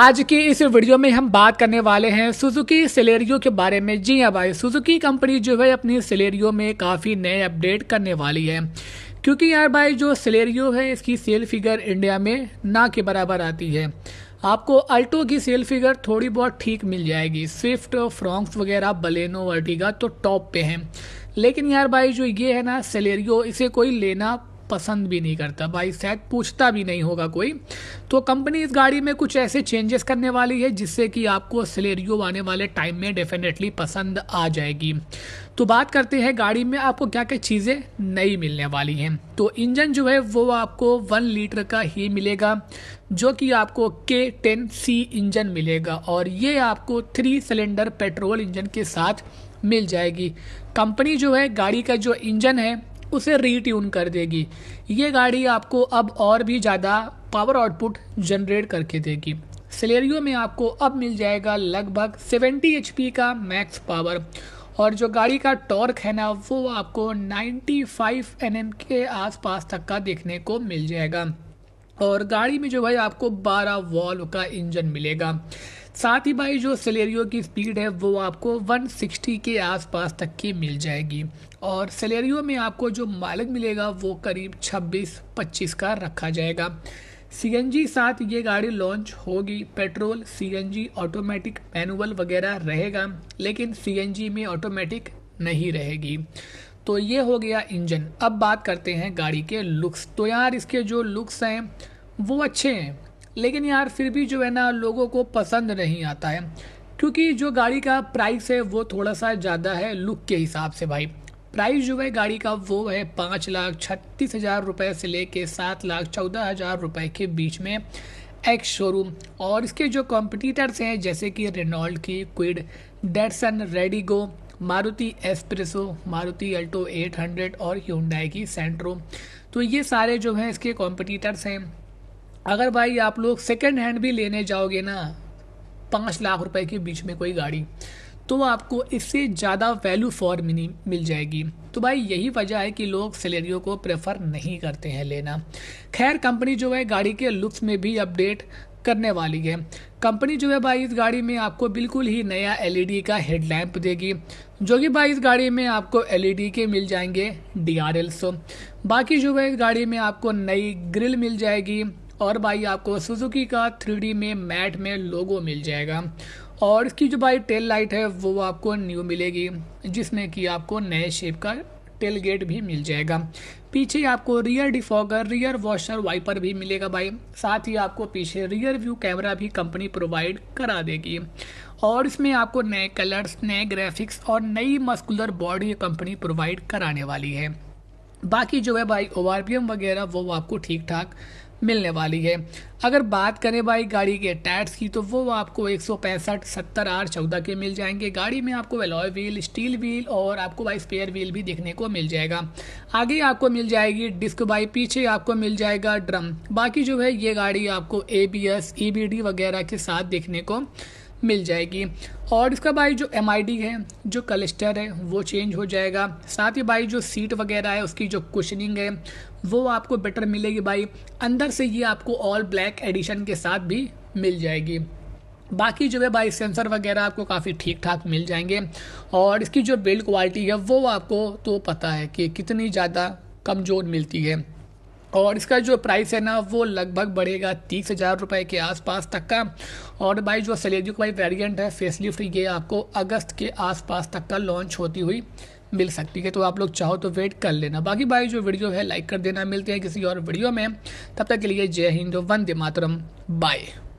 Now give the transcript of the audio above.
आज की इस वीडियो में हम बात करने वाले हैं सुजुकी सिलेरियो के बारे में जी हाँ भाई सुजुकी कंपनी जो है अपनी सिलेरियो में काफ़ी नए अपडेट करने वाली है क्योंकि यार भाई जो सिलेरियो है इसकी सेल फिगर इंडिया में ना के बराबर आती है आपको अल्टो की सेल फिगर थोड़ी बहुत ठीक मिल जाएगी स्विफ्ट फ्रॉन्क्स वगैरह बलेनो वर्टिगा तो टॉप पे हैं लेकिन यार भाई जो ये है ना सेलेरियो इसे कोई लेना पसंद भी नहीं करता भाई शायद पूछता भी नहीं होगा कोई तो कंपनी इस गाड़ी में कुछ ऐसे चेंजेस करने वाली है जिससे कि आपको सलेरियो आने वाले टाइम में डेफिनेटली पसंद आ जाएगी तो बात करते हैं गाड़ी में आपको क्या क्या चीज़ें नई मिलने वाली हैं तो इंजन जो है वो आपको वन लीटर का ही मिलेगा जो कि आपको के टेन सी इंजन मिलेगा और ये आपको थ्री सिलेंडर पेट्रोल इंजन के साथ मिल जाएगी कंपनी जो है गाड़ी का जो इंजन है उसे रीट्यून कर देगी ये गाड़ी आपको अब और भी ज़्यादा पावर आउटपुट जनरेट करके देगी सिलेरियो में आपको अब मिल जाएगा लगभग 70 एच का मैक्स पावर और जो गाड़ी का टॉर्क है ना वो आपको 95 फाइव के आसपास तक का देखने को मिल जाएगा और गाड़ी में जो भाई आपको 12 वॉल्व का इंजन मिलेगा साथ ही भाई जो सलेरियो की स्पीड है वो आपको 160 के आसपास तक की मिल जाएगी और सलेरियो में आपको जो मालिक मिलेगा वो करीब 26-25 का रखा जाएगा सी साथ ये गाड़ी लॉन्च होगी पेट्रोल सी ऑटोमेटिक मैनुअल वगैरह रहेगा लेकिन सी में ऑटोमेटिक नहीं रहेगी तो ये हो गया इंजन अब बात करते हैं गाड़ी के लुक्स तो यार इसके जो लुक्स हैं वो अच्छे हैं लेकिन यार फिर भी जो है ना लोगों को पसंद नहीं आता है क्योंकि जो गाड़ी का प्राइस है वो थोड़ा सा ज़्यादा है लुक के हिसाब से भाई प्राइस जो है गाड़ी का वो है पाँच लाख छत्तीस हज़ार रुपये से ले कर सात लाख चौदह हज़ार रुपये के बीच में एक्स शोरूम और इसके जो कॉम्पिटिटर्स हैं जैसे कि रेनॉल्ड की Kwid Datsun redi-GO Maruti Espresso Maruti Alto 800 और ह्यूंडाई की सेंट्रो तो ये सारे जो हैं इसके कॉम्पिटिटर्स हैं अगर भाई आप लोग सेकेंड हैंड भी लेने जाओगे ना पाँच लाख रुपए के बीच में कोई गाड़ी तो आपको इससे ज़्यादा वैल्यू फॉर मनी मिल जाएगी तो भाई यही वजह है कि लोग सैलरियों को प्रेफर नहीं करते हैं लेना खैर कंपनी जो है गाड़ी के लुक्स में भी अपडेट करने वाली है कंपनी जो है भाई इस गाड़ी में आपको बिल्कुल ही नया एलईडी का हेडलैम्प देगी जो कि भाई इस गाड़ी में आपको एलईडी के मिल जाएंगे डी आर बाकी जो है इस गाड़ी में आपको नई ग्रिल मिल जाएगी और भाई आपको सुजुकी का थ्री में मैट में लोगो मिल जाएगा और इसकी जो भाई टेल लाइट है वो आपको न्यू मिलेगी जिसमें कि आपको नए शेप का टेल गेट भी मिल जाएगा पीछे आपको rear defogger rear washer wiper भी मिलेगा भाई साथ ही आपको पीछे रियर व्यू कैमरा भी कंपनी प्रोवाइड करा देगी और इसमें आपको नए कलर्स नए ग्राफिक्स और नई मस्कुलर बॉडी कंपनी प्रोवाइड कराने वाली है बाकी जो है भाई ओ वगैरह वो आपको ठीक ठाक मिलने वाली है अगर बात करें भाई गाड़ी के टायर्स की तो वो आपको एक सौ पैंसठ सत्तर आर चौदह के मिल जाएंगे गाड़ी में आपको एलॉय व्हील स्टील व्हील और आपको भाई स्पेयर व्हील भी देखने को मिल जाएगा आगे आपको मिल जाएगी डिस्क भाई पीछे आपको मिल जाएगा ड्रम बाकी जो है ये गाड़ी आपको A B S E B D वगैरह के साथ देखने को मिल जाएगी और इसका भाई जो एम है जो कलस्टर है वो चेंज हो जाएगा साथ ही भाई जो सीट वगैरह है उसकी जो कुशनिंग है वो आपको बेटर मिलेगी भाई अंदर से ये आपको ऑल ब्लैक एडिशन के साथ भी मिल जाएगी बाकी जो है भाई सेंसर वगैरह आपको काफ़ी ठीक ठाक मिल जाएंगे और इसकी जो बिल्ड क्वालिटी है वो आपको तो पता है कि कितनी ज़्यादा कमज़ोर मिलती है और इसका जो प्राइस है ना वो लगभग बढ़ेगा तीस हज़ार रुपये के आसपास तक का और भाई जो सलेरियो का भाई वेरियंट है फेसलिफ्ट ये आपको अगस्त के आसपास तक का लॉन्च होती हुई मिल सकती है तो आप लोग चाहो तो वेट कर लेना बाकी भाई जो वीडियो है लाइक कर देना मिलते हैं किसी और वीडियो में तब तक के लिए जय हिंद वंदे मातरम बाय